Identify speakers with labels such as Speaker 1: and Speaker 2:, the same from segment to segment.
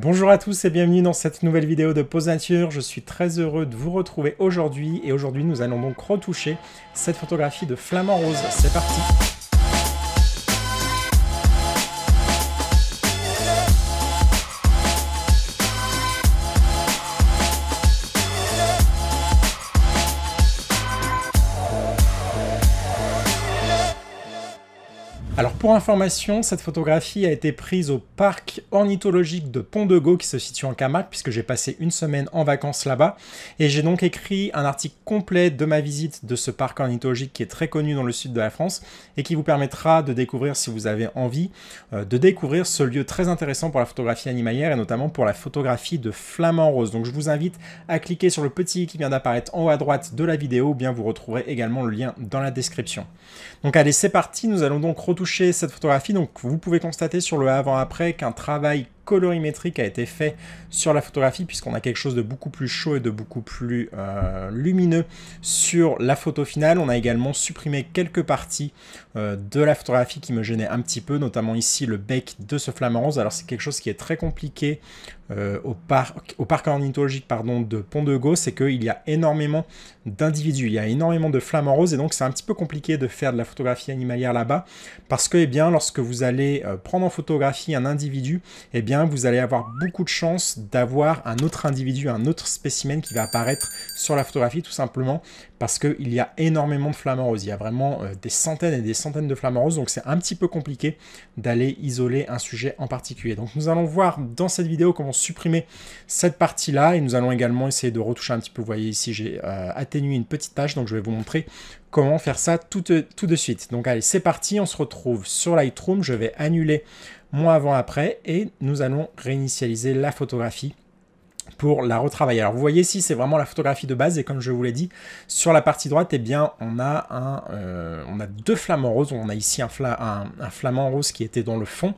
Speaker 1: Bonjour à tous et bienvenue dans cette nouvelle vidéo de Pose Nature. Je suis très heureux de vous retrouver aujourd'hui et aujourd'hui nous allons donc retoucher cette photographie de flamant rose. C'est parti pour information, cette photographie a été prise au parc ornithologique de Pont-de-Gau qui se situe en Camargue, puisque j'ai passé une semaine en vacances là-bas. Et j'ai donc écrit un article complet de ma visite de ce parc ornithologique qui est très connu dans le sud de la France et qui vous permettra de découvrir, si vous avez envie, euh, de découvrir ce lieu très intéressant pour la photographie animalière et notamment pour la photographie de flamants rose. Donc je vous invite à cliquer sur le petit qui vient d'apparaître en haut à droite de la vidéo, ou bien vous retrouverez également le lien dans la description. Donc allez, c'est parti, nous allons donc retoucher cette photographie, donc vous pouvez constater sur le avant-après qu'un travail colorimétrique a été fait sur la photographie, puisqu'on a quelque chose de beaucoup plus chaud et de beaucoup plus euh, lumineux sur la photo finale. On a également supprimé quelques parties euh, de la photographie qui me gênaient un petit peu, notamment ici le bec de ce flamant rose. Alors c'est quelque chose qui est très compliqué euh, au, parc, au parc ornithologique pardon, de Pont de Gaulle, c'est qu'il y a énormément d'individus, il y a énormément de flamants roses, et donc c'est un petit peu compliqué de faire de la photographie animalière là-bas, parce que eh bien, lorsque vous allez prendre en photographie un individu, eh bien, vous allez avoir beaucoup de chance d'avoir un autre individu, un autre spécimen qui va apparaître sur la photographie tout simplement parce qu'il y a énormément de flamants roses. Il y a vraiment euh, des centaines et des centaines de flamants roses, donc c'est un petit peu compliqué d'aller isoler un sujet en particulier. Donc nous allons voir dans cette vidéo comment supprimer cette partie-là, et nous allons également essayer de retoucher un petit peu. Vous voyez ici, j'ai euh, atténué une petite tâche, donc je vais vous montrer comment faire ça tout, tout de suite. Donc allez, c'est parti, on se retrouve sur Lightroom. Je vais annuler Moins avant après et nous allons réinitialiser la photographie pour la retravailler. Alors vous voyez ici, c'est vraiment la photographie de base, et comme je vous l'ai dit, sur la partie droite, eh bien, on a, un, euh, on a deux flamants roses, on a ici un, flamant rose qui était dans le fond,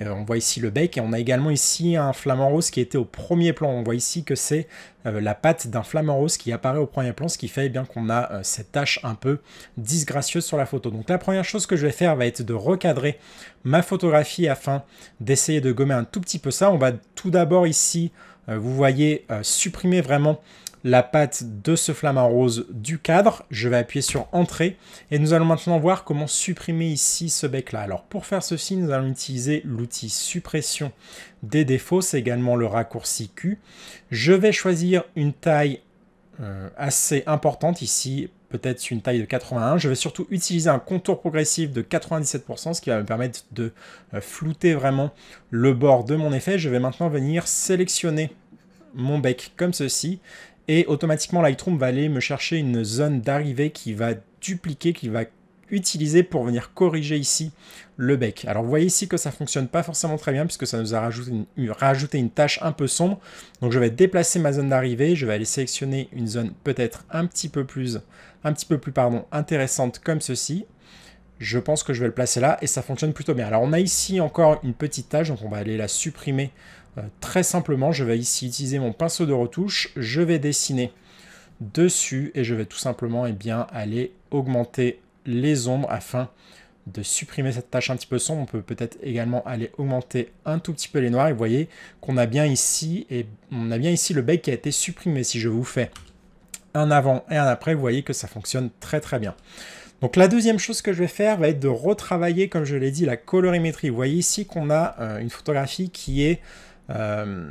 Speaker 1: euh, on voit ici le bec, et on a également ici un flamant rose qui était au premier plan, on voit ici que c'est euh, la patte d'un flamant rose qui apparaît au premier plan, ce qui fait eh bien qu'on a cette tache un peu disgracieuse sur la photo. Donc la première chose que je vais faire va être de recadrer ma photographie afin d'essayer de gommer un tout petit peu ça. On va tout d'abord ici euh, vous voyez euh, supprimer vraiment la patte de ce flamant rose du cadre. Je vais appuyer sur Entrée et nous allons maintenant voir comment supprimer ici ce bec-là. Alors pour faire ceci, nous allons utiliser l'outil suppression des défauts, c'est également le raccourci Q. Je vais choisir une taille euh, assez importante ici, peut-être une taille de 81. Je vais surtout utiliser un contour progressif de 97%, ce qui va me permettre de euh, flouter vraiment le bord de mon effet. Je vais maintenant venir sélectionner mon bec comme ceci, et automatiquement Lightroom va aller me chercher une zone d'arrivée qui va dupliquer, qui va utiliser pour venir corriger ici le bec. Alors vous voyez ici que ça fonctionne pas forcément très bien puisque ça nous a rajouté une, rajouté une tâche un peu sombre. Donc je vais déplacer ma zone d'arrivée, je vais aller sélectionner une zone peut-être un petit peu plus, un petit peu plus pardon, intéressante comme ceci. Je pense que je vais le placer là et ça fonctionne plutôt bien. Alors on a ici encore une petite tâche, donc on va aller la supprimer euh, très simplement. Je vais ici utiliser mon pinceau de retouche, je vais dessiner dessus et je vais tout simplement et eh bien, aller augmenter les ombres afin de supprimer cette tâche un petit peu sombre. On peut peut-être également aller augmenter un tout petit peu les noirs. Et vous voyez qu'on a bien ici et on a bien ici le bec qui a été supprimé. Si je vous fais un avant et un après, vous voyez que ça fonctionne très très bien. Donc la deuxième chose que je vais faire va être de retravailler, comme je l'ai dit, la colorimétrie. Vous voyez ici qu'on a euh, une photographie qui est... Euh,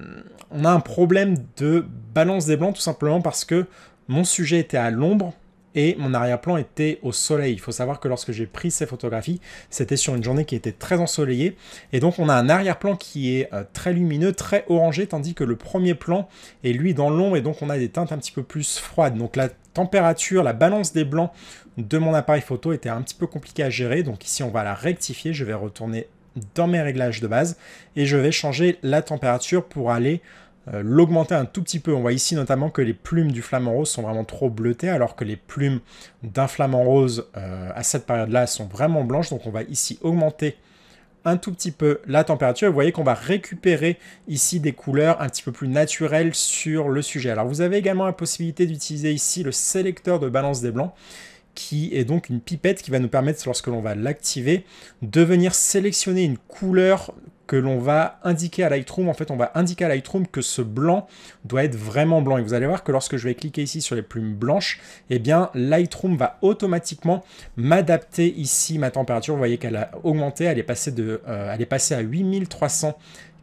Speaker 1: on a un problème de balance des blancs tout simplement parce que mon sujet était à l'ombre, et mon arrière-plan était au soleil. Il faut savoir que lorsque j'ai pris ces photographies, c'était sur une journée qui était très ensoleillée et donc on a un arrière-plan qui est euh, très lumineux, très orangé, tandis que le premier plan est lui dans l'ombre et donc on a des teintes un petit peu plus froides. Donc la température, la balance des blancs de mon appareil photo était un petit peu compliqué à gérer. Donc ici on va la rectifier, je vais retourner dans mes réglages de base et je vais changer la température pour aller euh, l'augmenter un tout petit peu. On voit ici notamment que les plumes du flamant rose sont vraiment trop bleutées, alors que les plumes d'un flamant rose euh, à cette période-là sont vraiment blanches. Donc on va ici augmenter un tout petit peu la température. Vous voyez qu'on va récupérer ici des couleurs un petit peu plus naturelles sur le sujet. Alors vous avez également la possibilité d'utiliser ici le sélecteur de balance des blancs qui est donc une pipette qui va nous permettre, lorsque l'on va l'activer, de venir sélectionner une couleur que l'on va indiquer à Lightroom, en fait on va indiquer à Lightroom que ce blanc doit être vraiment blanc. Et vous allez voir que lorsque je vais cliquer ici sur les plumes blanches, eh bien Lightroom va automatiquement m'adapter ici ma température. Vous voyez qu'elle a augmenté, elle est passée, de, euh, à 8300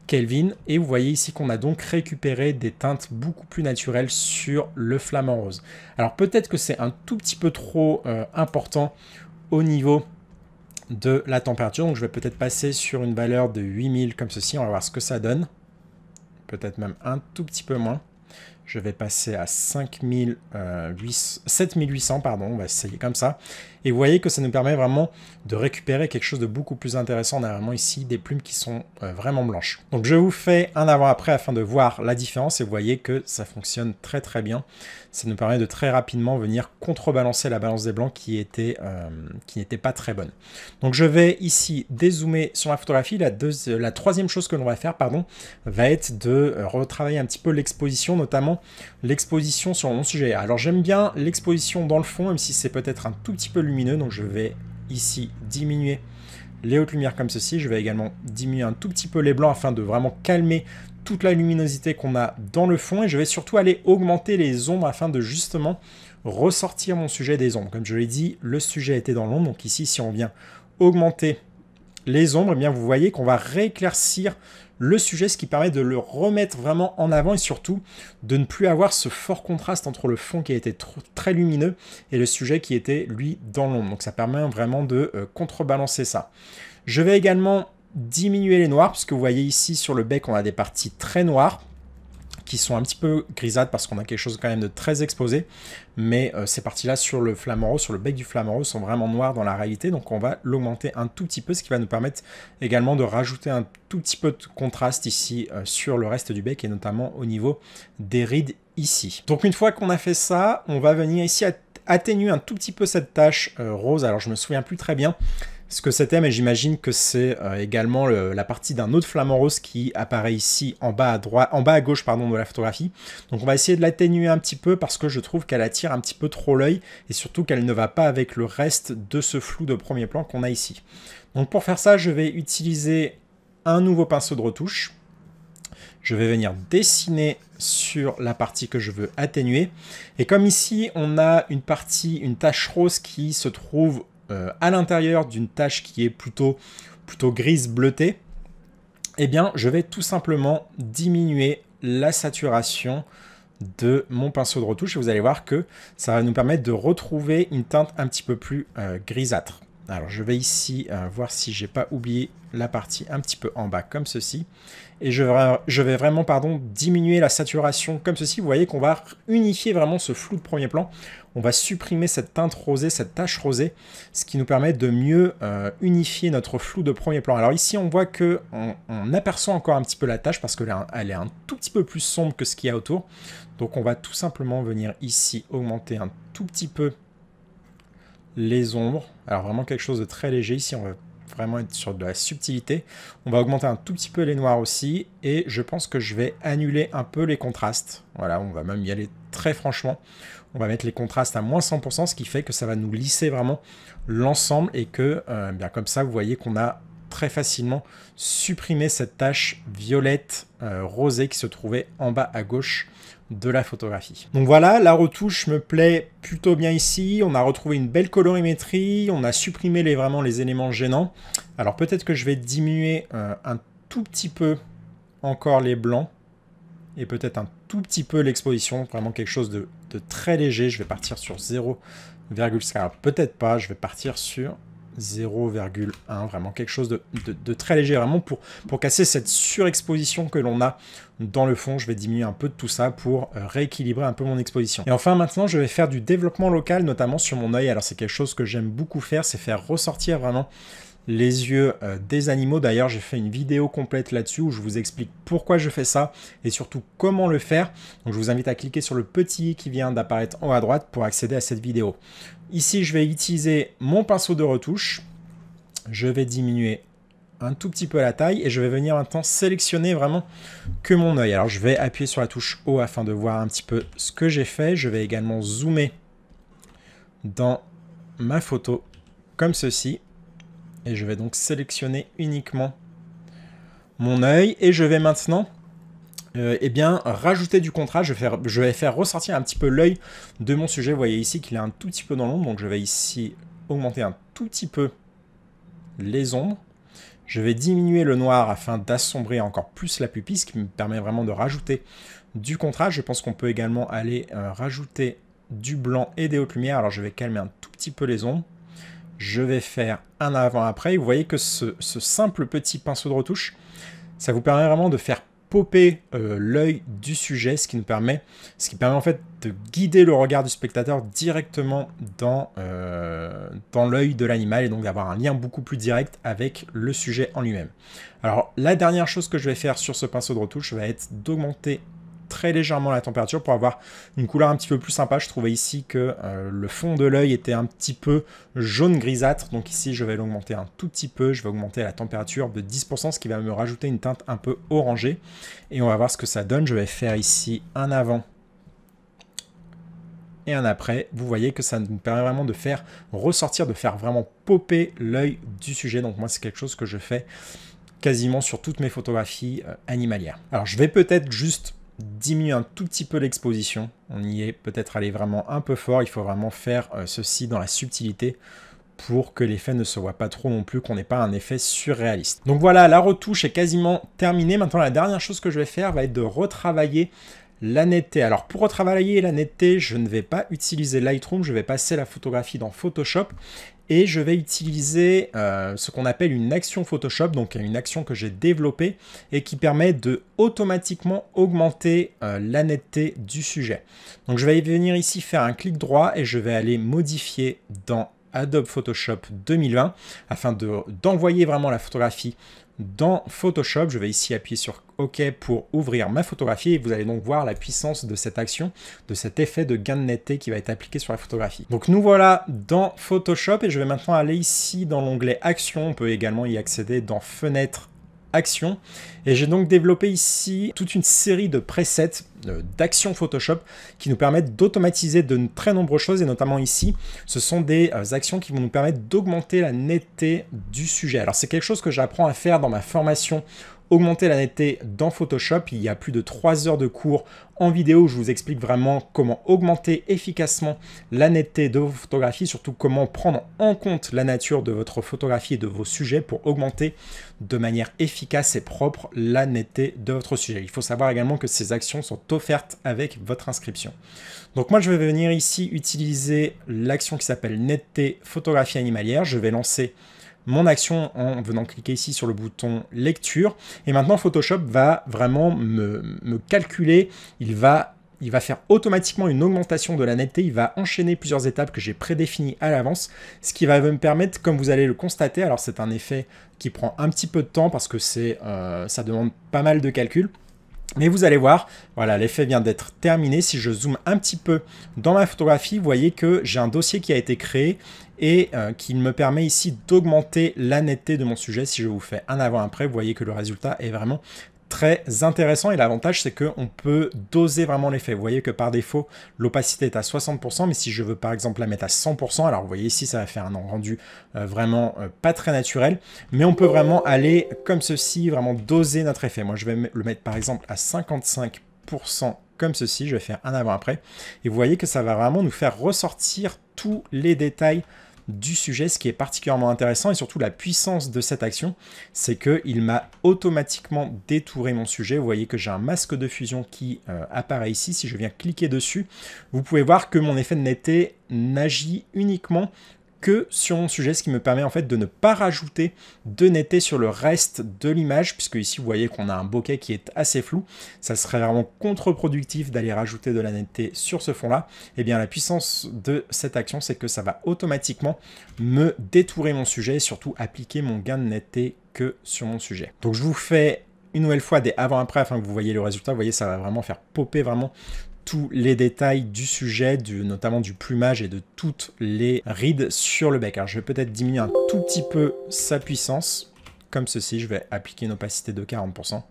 Speaker 1: Kelvin et vous voyez ici qu'on a donc récupéré des teintes beaucoup plus naturelles sur le flamant rose. Alors peut-être que c'est un tout petit peu trop euh, important au niveau de la température. Donc je vais peut-être passer sur une valeur de 8000 comme ceci. On va voir ce que ça donne. Peut-être même un tout petit peu moins. Je vais passer à 5000 7800, euh, pardon, on va essayer comme ça. Et vous voyez que ça nous permet vraiment de récupérer quelque chose de beaucoup plus intéressant. On a vraiment ici des plumes qui sont euh, vraiment blanches. Donc je vous fais un avant-après afin de voir la différence et vous voyez que ça fonctionne très très bien. Ça nous permet de très rapidement venir contrebalancer la balance des blancs qui était, euh, qui n'était pas très bonne. Donc je vais ici dézoomer sur la photographie. La, la troisième chose que l'on va faire pardon, va être de euh, retravailler un petit peu l'exposition, notamment l'exposition sur mon sujet. Alors j'aime bien l'exposition dans le fond, même si c'est peut-être un tout petit peu lumineux donc je vais ici diminuer les hautes lumières comme ceci. Je vais également diminuer un tout petit peu les blancs afin de vraiment calmer toute la luminosité qu'on a dans le fond. Et je vais surtout aller augmenter les ombres afin de justement ressortir mon sujet des ombres. Comme je l'ai dit, le sujet était dans l'ombre. Donc ici, si on vient augmenter les ombres, et eh bien vous voyez qu'on va rééclaircir le sujet, ce qui permet de le remettre vraiment en avant et surtout de ne plus avoir ce fort contraste entre le fond qui était été très lumineux et le sujet qui était, lui, dans l'ombre. Donc ça permet vraiment de euh, contrebalancer ça. Je vais également diminuer les noirs, puisque vous voyez ici sur le bec, on a des parties très noires qui sont un petit peu grisades parce qu'on a quelque chose quand même de très exposé. Mais euh, ces parties-là sur le flamant sur le bec du flamant sont vraiment noires dans la réalité. Donc on va l'augmenter un tout petit peu, ce qui va nous permettre également de rajouter un tout petit peu de contraste ici euh, sur le reste du bec et notamment au niveau des rides ici. Donc une fois qu'on a fait ça, on va venir ici atténuer un tout petit peu cette tache euh, rose. Alors je me souviens plus très bien ce que c'était, mais j'imagine que c'est euh, également la partie d'un autre flamant rose qui apparaît ici en bas à droite, en bas à gauche pardon de la photographie. Donc on va essayer de l'atténuer un petit peu parce que je trouve qu'elle attire un petit peu trop l'œil et surtout qu'elle ne va pas avec le reste de ce flou de premier plan qu'on a ici. Donc pour faire ça, je vais utiliser un nouveau pinceau de retouche. Je vais venir dessiner sur la partie que je veux atténuer. Et comme ici, on a une partie, une tache rose qui se trouve euh, à l'intérieur d'une tâche qui est plutôt, plutôt grise bleutée, eh bien, je vais tout simplement diminuer la saturation de mon pinceau de retouche et vous allez voir que ça va nous permettre de retrouver une teinte un petit peu plus euh, grisâtre. Alors je vais ici euh, voir si j'ai pas oublié la partie un petit peu en bas comme ceci. Et je, vais vraiment pardon, diminuer la saturation comme ceci. Vous voyez qu'on va unifier vraiment ce flou de premier plan. On va supprimer cette teinte rosée, cette tache rosée, ce qui nous permet de mieux euh, unifier notre flou de premier plan. Alors ici on voit qu'on on, aperçoit encore un petit peu la tache parce qu'elle est un tout petit peu plus sombre que ce qu'il y a autour. Donc on va tout simplement venir ici augmenter un tout petit peu les ombres. Alors vraiment quelque chose de très léger ici, on va vraiment être sur de la subtilité. On va augmenter un tout petit peu les noirs aussi, et je pense que je vais annuler un peu les contrastes. Voilà, on va même y aller très franchement. On va mettre les contrastes à moins 100%, ce qui fait que ça va nous lisser vraiment l'ensemble, et que, euh, bien comme ça, vous voyez qu'on a très facilement supprimé cette tache violette euh, rosée qui se trouvait en bas à gauche de la photographie. Donc voilà, la retouche me plaît plutôt bien ici. On a retrouvé une belle colorimétrie, on a supprimé vraiment les éléments gênants. Alors peut-être que je vais diminuer euh, un tout petit peu encore les blancs et peut-être un tout petit peu l'exposition, vraiment quelque chose de, de, très léger. Je vais partir sur 0,5, peut-être pas, je vais partir sur 0,1, vraiment quelque chose de, très léger, vraiment pour, pour casser cette surexposition que l'on a dans le fond. Je vais diminuer un peu de tout ça pour euh, rééquilibrer un peu mon exposition. Et enfin maintenant, je vais faire du développement local, notamment sur mon œil. Alors c'est quelque chose que j'aime beaucoup faire, c'est faire ressortir vraiment les yeux euh, des animaux. D'ailleurs, j'ai fait une vidéo complète là-dessus où je vous explique pourquoi je fais ça et surtout comment le faire. Donc, je vous invite à cliquer sur le petit i qui vient d'apparaître en haut à droite pour accéder à cette vidéo. Ici, je vais utiliser mon pinceau de retouche. Je vais diminuer un tout petit peu la taille et je vais venir maintenant sélectionner vraiment que mon œil. Alors je vais appuyer sur la touche haut afin de voir un petit peu ce que j'ai fait. Je vais également zoomer dans ma photo comme ceci. Et je vais donc sélectionner uniquement mon œil. Et je vais maintenant euh, eh bien, rajouter du contraste. Je vais faire, ressortir un petit peu l'œil de mon sujet. Vous voyez ici qu'il est un tout petit peu dans l'ombre. Donc je vais ici augmenter un tout petit peu les ombres. Je vais diminuer le noir afin d'assombrir encore plus la pupille, ce qui me permet vraiment de rajouter du contraste. Je pense qu'on peut également aller euh, rajouter du blanc et des hautes lumières. Alors je vais calmer un tout petit peu les ombres. Je vais faire un avant-après. Vous voyez que ce, simple petit pinceau de retouche, ça vous permet vraiment de faire popper euh, l'œil du sujet, ce qui nous permet, ce qui permet en fait de guider le regard du spectateur directement dans, euh, dans l'œil de l'animal et donc d'avoir un lien beaucoup plus direct avec le sujet en lui-même. Alors la dernière chose que je vais faire sur ce pinceau de retouche va être d'augmenter légèrement la température pour avoir une couleur un petit peu plus sympa. Je trouvais ici que euh, le fond de l'œil était un petit peu jaune grisâtre. Donc ici, je vais l'augmenter un tout petit peu. Je vais augmenter la température de 10%, ce qui va me rajouter une teinte un peu orangée. Et on va voir ce que ça donne. Je vais faire ici un avant et un après, vous voyez que ça nous permet vraiment de faire ressortir, de faire vraiment popper l'œil du sujet. Donc moi, c'est quelque chose que je fais quasiment sur toutes mes photographies euh, animalières. Alors je vais peut-être juste diminuer un tout petit peu l'exposition. On y est peut-être allé vraiment un peu fort. Il faut vraiment faire euh, ceci dans la subtilité pour que l'effet ne se voit pas trop non plus, qu'on n'ait pas un effet surréaliste. Donc voilà, la retouche est quasiment terminée. Maintenant, la dernière chose que je vais faire va être de retravailler la netteté. Alors pour retravailler la netteté, je ne vais pas utiliser Lightroom, je vais passer la photographie dans Photoshop et je vais utiliser euh, ce qu'on appelle une action Photoshop, donc une action que j'ai développée et qui permet de automatiquement augmenter euh, la netteté du sujet. Donc je vais venir ici faire un clic droit et je vais aller modifier dans Adobe Photoshop 2020 afin d'envoyer vraiment la photographie dans Photoshop. Je vais ici appuyer sur OK pour ouvrir ma photographie et vous allez donc voir la puissance de cette action, de cet effet de gain de netteté qui va être appliqué sur la photographie. Donc nous voilà dans Photoshop et je vais maintenant aller ici dans l'onglet Action. On peut également y accéder dans Fenêtre action. Et j'ai donc développé ici toute une série de presets euh, d'actions Photoshop qui nous permettent d'automatiser de très nombreuses choses et notamment ici, ce sont des euh, actions qui vont nous permettre d'augmenter la netteté du sujet. Alors c'est quelque chose que j'apprends à faire dans ma formation augmenter la netteté dans Photoshop. Il y a plus de 3 heures de cours en vidéo où je vous explique vraiment comment augmenter efficacement la netteté de vos photographies, surtout comment prendre en compte la nature de votre photographie et de vos sujets pour augmenter de manière efficace et propre la netteté de votre sujet. Il faut savoir également que ces actions sont offertes avec votre inscription. Donc moi je vais venir ici utiliser l'action qui s'appelle netteté photographie animalière. Je vais lancer mon action en venant cliquer ici sur le bouton lecture. Et maintenant, Photoshop va vraiment me, calculer, il va il va faire automatiquement une augmentation de la netteté, il va enchaîner plusieurs étapes que j'ai prédéfinies à l'avance, ce qui va me permettre, comme vous allez le constater, alors c'est un effet qui prend un petit peu de temps parce que c'est, euh, ça demande pas mal de calculs, mais vous allez voir, voilà, l'effet vient d'être terminé. Si je zoome un petit peu dans ma photographie, vous voyez que j'ai un dossier qui a été créé et euh, qui me permet ici d'augmenter la netteté de mon sujet. Si je vous fais un avant-après, vous voyez que le résultat est vraiment très intéressant et l'avantage c'est qu'on peut doser vraiment l'effet. Vous voyez que par défaut l'opacité est à 60% mais si je veux par exemple la mettre à 100% alors vous voyez ici ça va faire un rendu euh, vraiment euh, pas très naturel mais on peut vraiment aller comme ceci vraiment doser notre effet. Moi je vais le mettre par exemple à 55% comme ceci, je vais faire un avant après et vous voyez que ça va vraiment nous faire ressortir tous les détails du sujet. Ce qui est particulièrement intéressant et surtout la puissance de cette action, c'est qu'il m'a automatiquement détouré mon sujet. Vous voyez que j'ai un masque de fusion qui euh, apparaît ici. Si je viens cliquer dessus, vous pouvez voir que mon effet de netteté n'agit uniquement que sur mon sujet, ce qui me permet en fait de ne pas rajouter de netteté sur le reste de l'image, puisque ici vous voyez qu'on a un bokeh qui est assez flou, ça serait vraiment contre-productif d'aller rajouter de la netteté sur ce fond-là, et eh bien la puissance de cette action, c'est que ça va automatiquement me détourer mon sujet et surtout appliquer mon gain de netteté que sur mon sujet. Donc je vous fais une nouvelle fois des avant-après afin que vous voyez le résultat. Vous voyez, ça va vraiment faire popper vraiment tous les détails du sujet, notamment du plumage et de toutes les rides sur le bec. Alors je vais peut-être diminuer un tout petit peu sa puissance, comme ceci, je vais appliquer une opacité de 40%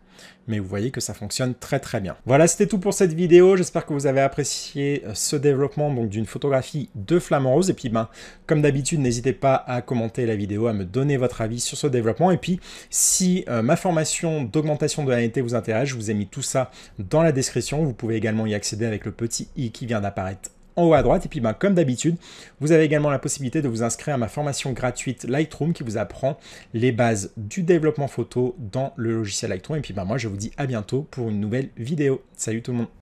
Speaker 1: mais vous voyez que ça fonctionne très très bien. Voilà, c'était tout pour cette vidéo. J'espère que vous avez apprécié euh, ce développement donc d'une photographie de flamant rose. Et puis, ben, comme d'habitude, n'hésitez pas à commenter la vidéo, à me donner votre avis sur ce développement. Et puis, si euh, ma formation d'augmentation de la netteté vous intéresse, je vous ai mis tout ça dans la description. Vous pouvez également y accéder avec le petit i qui vient d'apparaître en haut à droite. Et puis ben, comme d'habitude, vous avez également la possibilité de vous inscrire à ma formation gratuite Lightroom qui vous apprend les bases du développement photo dans le logiciel Lightroom. Et puis ben, moi je vous dis à bientôt pour une nouvelle vidéo. Salut tout le monde